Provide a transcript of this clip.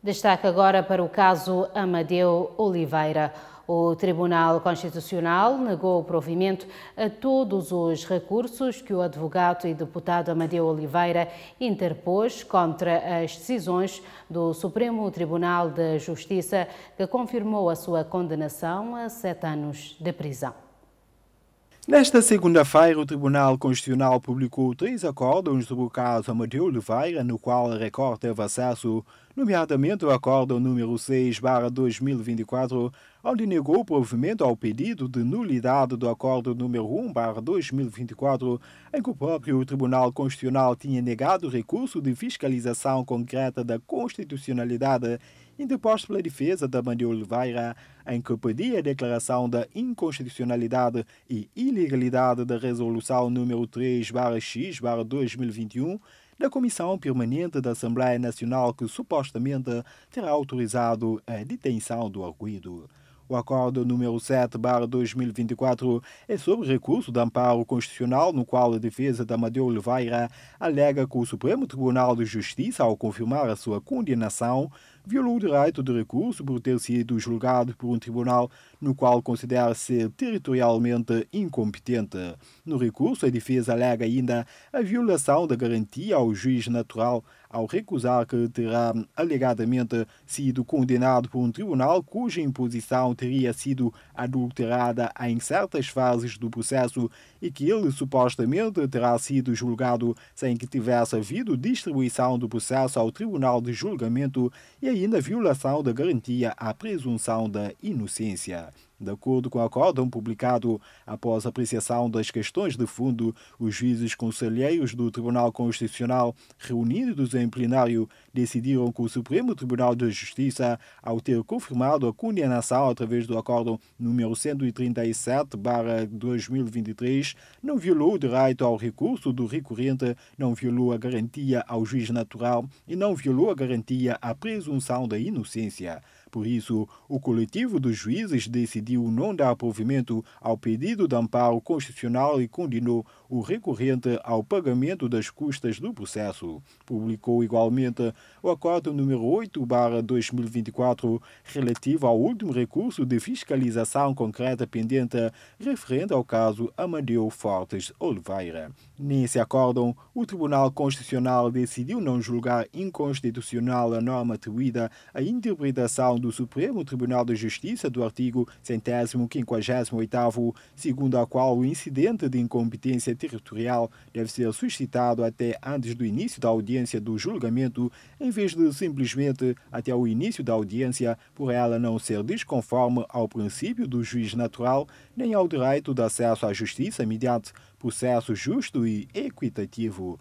Destaque agora para o caso Amadeu Oliveira. O Tribunal Constitucional negou o provimento a todos os recursos que o advogado e deputado Amadeu Oliveira interpôs contra as decisões do Supremo Tribunal de Justiça, que confirmou a sua condenação a sete anos de prisão. Nesta segunda-feira, o Tribunal Constitucional publicou três acórdãos sobre o caso Amadeu Oliveira, no qual a Record teve acesso, nomeadamente o acórdão número 6-2024, onde negou o provimento ao pedido de nulidade do acórdão número 1-2024, em que o próprio Tribunal Constitucional tinha negado o recurso de fiscalização concreta da constitucionalidade interposto pela defesa da Mandy Oliveira, em que pedia a declaração da inconstitucionalidade e ilegalidade da Resolução número 3-X-2021 da Comissão Permanente da Assembleia Nacional que supostamente terá autorizado a detenção do arguido. O acordo número 7 2024 é sobre recurso de amparo constitucional no qual a defesa de Amadeu Oliveira alega que o Supremo Tribunal de Justiça, ao confirmar a sua condenação, violou o direito de recurso por ter sido julgado por um tribunal no qual considera ser territorialmente incompetente. No recurso, a defesa alega ainda a violação da garantia ao juiz natural ao recusar que terá alegadamente sido condenado por um tribunal cuja imposição teria sido adulterada em certas fases do processo e que ele supostamente terá sido julgado sem que tivesse havido distribuição do processo ao tribunal de julgamento e ainda violação da garantia à presunção da inocência. De acordo com o acórdão publicado após a apreciação das questões de fundo, os juízes conselheiros do Tribunal Constitucional, reunidos em plenário, decidiram que o Supremo Tribunal de Justiça, ao ter confirmado a condenação através do acórdão número 137-2023, não violou o direito ao recurso do recorrente, não violou a garantia ao juiz natural e não violou a garantia à presunção da inocência. Por isso, o coletivo dos juízes decidiu não dar provimento ao pedido de amparo constitucional e condenou o recorrente ao pagamento das custas do processo. Publicou igualmente o Acordo número 8/2024 relativo ao último recurso de fiscalização concreta pendente referente ao caso Amadeu Fortes Oliveira. Nesse acórdão, o Tribunal Constitucional decidiu não julgar inconstitucional a norma atribuída à interpretação do Supremo Tribunal de Justiça do artigo 158, segundo a qual o incidente de incompetência territorial deve ser suscitado até antes do início da audiência do julgamento, em vez de simplesmente até o início da audiência, por ela não ser desconforme ao princípio do juiz natural nem ao direito de acesso à justiça mediante processo justo e equitativo.